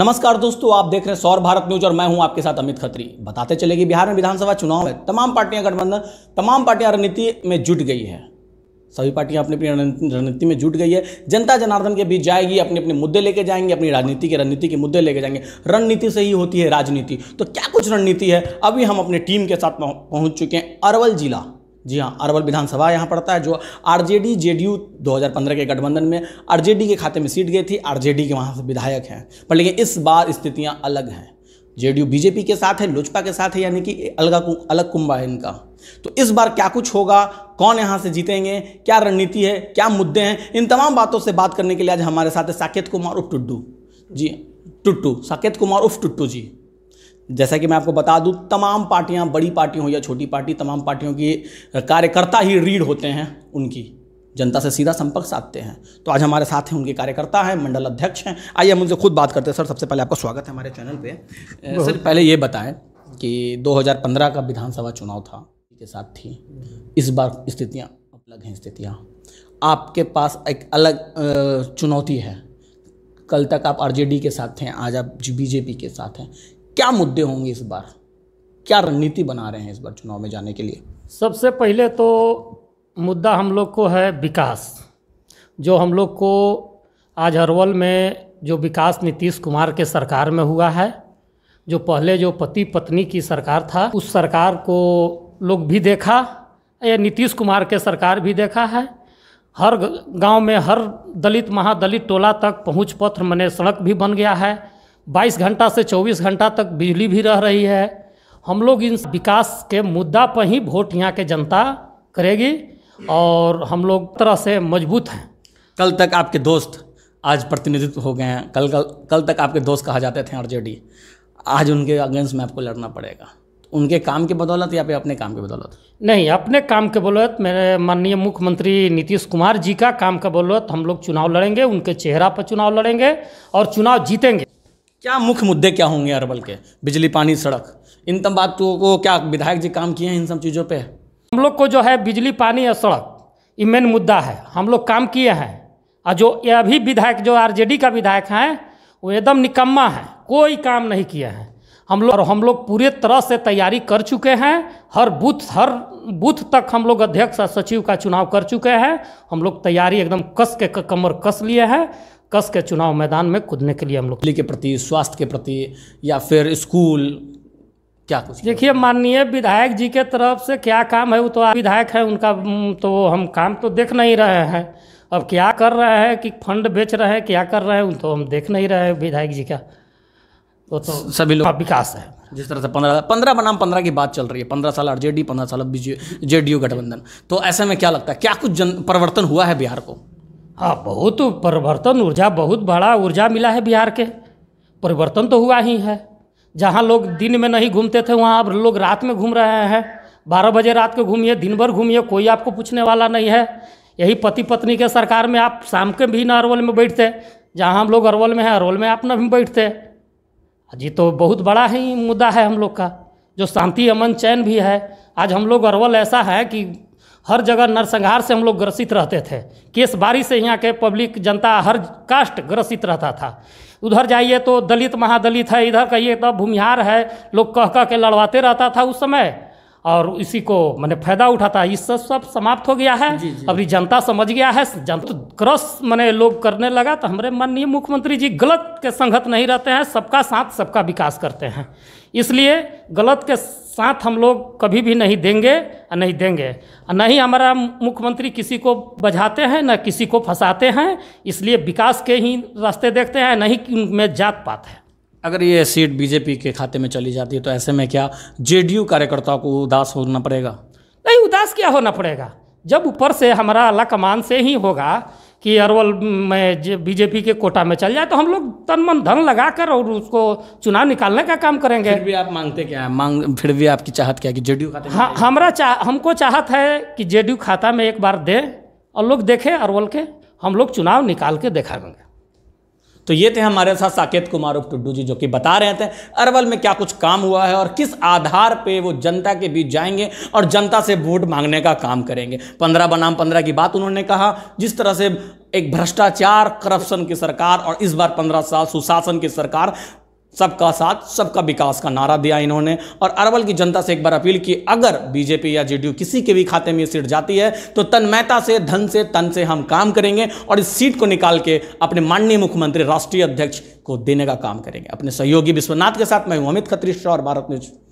नमस्कार दोस्तों आप देख रहे हैं सौर भारत न्यूज और मैं हूं आपके साथ अमित खत्री बताते चले कि बिहार में विधानसभा चुनाव है तमाम पार्टियां गठबंधन तमाम पार्टियां रणनीति में जुट गई है सभी पार्टियां अपनी अपनी रणनीति में जुट गई है जनता जनार्दन के बीच जाएगी अपने अपने मुद्दे लेके जाएंगे अपनी राजनीति के रणनीति के मुद्दे लेके जाएंगे रणनीति से ही होती है राजनीति तो क्या कुछ रणनीति है अभी हम अपने टीम के साथ पहुंच चुके हैं अरवल जिला जी हाँ अरवल विधानसभा यहाँ पड़ता है जो आरजेडी जेडीयू 2015 के गठबंधन में आरजेडी के खाते में सीट गई थी आरजेडी के वहाँ से विधायक हैं पर लेकिन इस बार स्थितियाँ अलग हैं जेडीयू बीजेपी के साथ है लोजपा के साथ है यानी कि अलग अलग कुंभा है इनका तो इस बार क्या कुछ होगा कौन यहाँ से जीतेंगे क्या रणनीति है क्या मुद्दे हैं इन तमाम बातों से बात करने के लिए आज हमारे साथ है साकेत कुमार उफ टुड्डू जी टुट्टू साकेत कुमार उफ टुट्टू जी जैसा कि मैं आपको बता दूं तमाम पार्टियां बड़ी पार्टी हो या छोटी पार्टी तमाम पार्टियों की कार्यकर्ता ही रीढ़ होते हैं उनकी जनता से सीधा संपर्क साधते हैं तो आज हमारे साथ हैं उनके कार्यकर्ता हैं मंडल अध्यक्ष हैं आइए हम उनसे खुद बात करते हैं सर सबसे पहले आपका स्वागत है हमारे चैनल पे सर पहले ये बताएं कि 2015 का विधानसभा चुनाव था के साथ थी इस बार स्थितियाँ अलग हैं स्थितियाँ आपके पास एक अलग चुनौती है कल तक आप आरजेडी के साथ थे आज आप बीजेपी के साथ हैं क्या मुद्दे होंगे इस बार क्या रणनीति बना रहे हैं इस बार चुनाव में जाने के लिए सबसे पहले तो मुद्दा हम लोग को है विकास जो हम लोग को आज अरवल में जो विकास नीतीश कुमार के सरकार में हुआ है जो पहले जो पति पत्नी की सरकार था उस सरकार को लोग भी देखा या नीतीश कुमार के सरकार भी देखा है हर गांव में हर दलित महादलित टोला तक पहुंच पत्र मने सड़क भी बन गया है 22 घंटा से 24 घंटा तक बिजली भी रह रही है हम लोग इन विकास के मुद्दा पर ही वोट यहाँ के जनता करेगी और हम लोग तरह से मजबूत हैं कल तक आपके दोस्त आज प्रतिनिधित्व हो गए हैं कल कल कल तक आपके दोस्त कहा जाते थे आरजेडी आज उनके अगेंस्ट में आपको लड़ना पड़ेगा तो उनके काम की बदौलत या फिर अपने काम की बदौलत नहीं अपने काम के बदौलत मेरे माननीय मुख्यमंत्री नीतीश कुमार जी का काम का बदौलत हम लोग चुनाव लड़ेंगे उनके चेहरा पर चुनाव लड़ेंगे और चुनाव जीतेंगे क्या मुख्य मुद्दे क्या होंगे अरवल के बिजली पानी सड़क इन तम बातों को तो क्या विधायक जी काम किए हैं इन सब चीज़ों पे हम लोग को जो है बिजली पानी और सड़क ये मेन मुद्दा है हम लोग काम किए हैं और जो ये अभी विधायक जो आरजेडी का विधायक हैं वो एकदम निकम्मा है कोई काम नहीं किए हैं हम लोग और हम लोग पूरे तरह से तैयारी कर चुके हैं हर बूथ हर बूथ तक हम लोग अध्यक्ष और सचिव का चुनाव कर चुके हैं हम लोग तैयारी एकदम कस के कमर कस लिए हैं कस के चुनाव मैदान में कूदने के लिए हम लोग के प्रति स्वास्थ्य के प्रति या फिर स्कूल क्या कुछ देखिए माननीय विधायक जी के तरफ से क्या काम है वो तो विधायक है उनका तो हम काम तो देख नहीं रहे हैं अब क्या कर रहे हैं कि फंड बेच रहे हैं क्या कर रहे हैं तो हम देख नहीं रहे हैं विधायक जी का वो तो सभी लोग का विकास है जिस तरह से पंद्रह पंद्रह बनाम पंद्रह की बात चल रही है पंद्रह साल आर जे डी पंद्रह साल अब जे डी यू गठबंधन तो ऐसे में क्या लगता है क्या कुछ जन परिवर्तन हुआ है बिहार को हाँ बहुत परिवर्तन ऊर्जा बहुत बड़ा ऊर्जा मिला है बिहार के परिवर्तन तो हुआ ही है जहाँ लोग दिन में नहीं घूमते थे वहाँ अब लोग रात में घूम रहे हैं बारह बजे रात को घूमिए दिन भर घूमिए कोई आपको पूछने वाला नहीं है यही पति पत्नी के सरकार में आप शाम के भी ना अरवल में बैठते जहाँ हम लोग अरवल में हैं अरवल में आप ना भी बैठते जी तो बहुत बड़ा ही मुद्दा है हम लोग का जो शांति अमन चैन भी है आज हम लोग अरवल ऐसा है कि हर जगह नरसंहार से हम लोग ग्रसित रहते थे केस बारी से यहाँ के पब्लिक जनता हर कास्ट ग्रसित रहता था उधर जाइए तो दलित महादलित है इधर कहिए तो भूमिहार है लोग कह कह के लड़वाते रहता था उस समय और इसी को मैंने फायदा उठाता है इससे सब समाप्त हो गया है जी, जी। अभी जनता समझ गया है जनता तो क्रॉस मैंने लोग करने लगा तो हमारे माननीय मुख्यमंत्री जी गलत के संगत नहीं रहते हैं सबका साथ सबका विकास करते हैं इसलिए गलत के साथ हम लोग कभी भी नहीं देंगे और नहीं देंगे और ही हमारा मुख्यमंत्री किसी को बजाते हैं न किसी को फंसाते हैं इसलिए विकास के ही रास्ते देखते हैं नहीं में जात पात है अगर ये सीट बीजेपी के खाते में चली जाती है तो ऐसे में क्या जेडीयू कार्यकर्ताओं को उदास होना पड़ेगा नहीं उदास क्या होना पड़ेगा जब ऊपर से हमारा अला कमान से ही होगा कि अरवल में बीजेपी के कोटा में चल जाए तो हम लोग तन मन धन लगा कर और उसको चुनाव निकालने का काम करेंगे फिर भी आप मांगते क्या है मांग फिर भी आपकी चाहत क्या है कि जेडीयू खाता हाँ हमारा चाह हमको चाहत है कि जेडीयू खाता में एक बार दें और लोग देखें अरवल के हम लोग चुनाव निकाल के देंगे तो ये थे हमारे साथ साकेत कुमार उप टुड्डू जी जो कि बता रहे थे अरवल में क्या कुछ काम हुआ है और किस आधार पे वो जनता के बीच जाएंगे और जनता से वोट मांगने का काम करेंगे पंद्रह बनाम पंद्रह की बात उन्होंने कहा जिस तरह से एक भ्रष्टाचार करप्शन की सरकार और इस बार पंद्रह साल सुशासन की सरकार सबका साथ सबका विकास का नारा दिया इन्होंने और अरवल की जनता से एक बार अपील की अगर बीजेपी या जेडीयू किसी के भी खाते में सीट जाती है तो तन्मयता से धन से तन से हम काम करेंगे और इस सीट को निकाल के अपने माननीय मुख्यमंत्री राष्ट्रीय अध्यक्ष को देने का काम करेंगे अपने सहयोगी विश्वनाथ के साथ मैं हूं अमित खत्री और भारत न्यूज